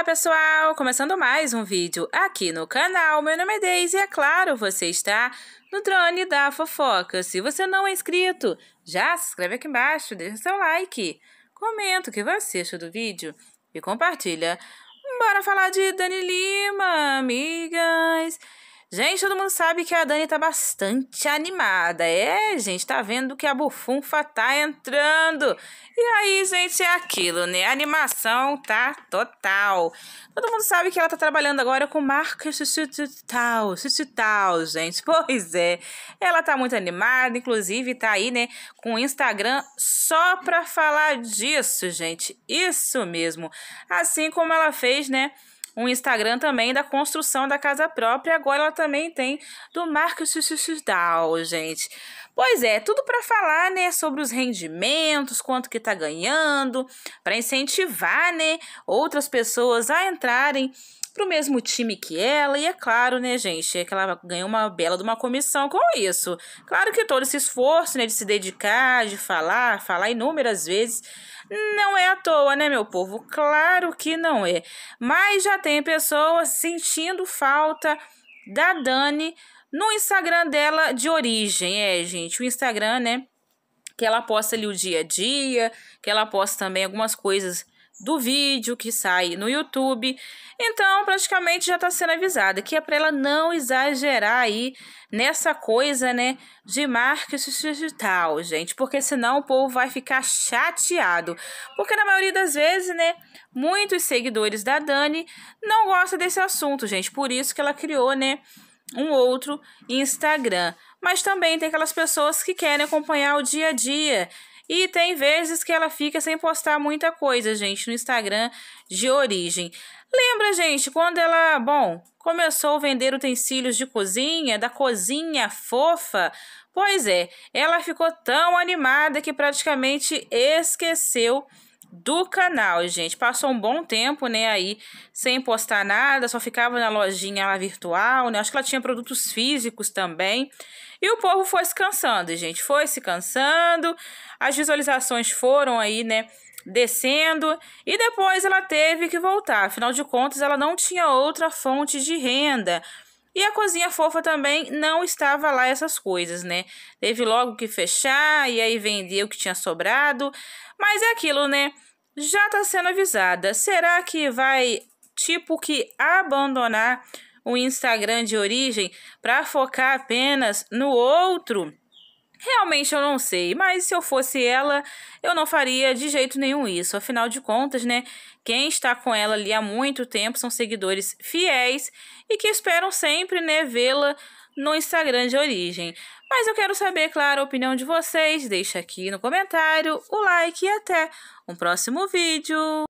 Olá pessoal, começando mais um vídeo aqui no canal, meu nome é Deise e é claro, você está no Drone da Fofoca. Se você não é inscrito, já se inscreve aqui embaixo, deixa seu like, comenta o que você achou do vídeo e compartilha. Bora falar de Dani Lima, amiga! Gente, todo mundo sabe que a Dani tá bastante animada. É, gente, tá vendo que a bufunfa tá entrando. E aí, gente, é aquilo, né? A animação tá total. Todo mundo sabe que ela tá trabalhando agora com marcas digital, tal gente. Pois é. Ela tá muito animada, inclusive tá aí, né, com o Instagram só pra falar disso, gente. Isso mesmo. Assim como ela fez, né, um Instagram também da construção da casa própria. Agora ela também tem do Marcos Dal, gente. Pois é, tudo para falar, né, sobre os rendimentos, quanto que tá ganhando, para incentivar, né, outras pessoas a entrarem pro mesmo time que ela, e é claro, né, gente, é que ela ganhou uma bela de uma comissão com isso. Claro que todo esse esforço, né, de se dedicar, de falar, falar inúmeras vezes, não é à toa, né, meu povo? Claro que não é. Mas já tem pessoas sentindo falta da Dani no Instagram dela de origem, é, gente, o Instagram, né, que ela posta ali o dia a dia, que ela posta também algumas coisas do vídeo que sai no YouTube. Então, praticamente já está sendo avisada que é para ela não exagerar aí nessa coisa, né, de marketing digital, gente, porque senão o povo vai ficar chateado. Porque na maioria das vezes, né, muitos seguidores da Dani não gostam desse assunto, gente. Por isso que ela criou, né, um outro Instagram. Mas também tem aquelas pessoas que querem acompanhar o dia a dia e tem vezes que ela fica sem postar muita coisa, gente, no Instagram de origem. Lembra, gente, quando ela, bom, começou a vender utensílios de cozinha, da cozinha fofa? Pois é, ela ficou tão animada que praticamente esqueceu do canal, gente. Passou um bom tempo, né, aí, sem postar nada, só ficava na lojinha lá virtual, né? Acho que ela tinha produtos físicos também. E o povo foi se cansando, gente. Foi se cansando. As visualizações foram aí, né, descendo. E depois ela teve que voltar. Afinal de contas, ela não tinha outra fonte de renda. E a cozinha fofa também não estava lá essas coisas, né? Teve logo que fechar e aí vender o que tinha sobrado. Mas é aquilo, né? Já está sendo avisada. Será que vai, tipo, que abandonar o Instagram de origem para focar apenas no outro? Realmente eu não sei, mas se eu fosse ela, eu não faria de jeito nenhum isso. Afinal de contas, né? Quem está com ela ali há muito tempo são seguidores fiéis e que esperam sempre, né, vê-la no Instagram de origem. Mas eu quero saber, claro, a opinião de vocês. Deixa aqui no comentário o like e até um próximo vídeo.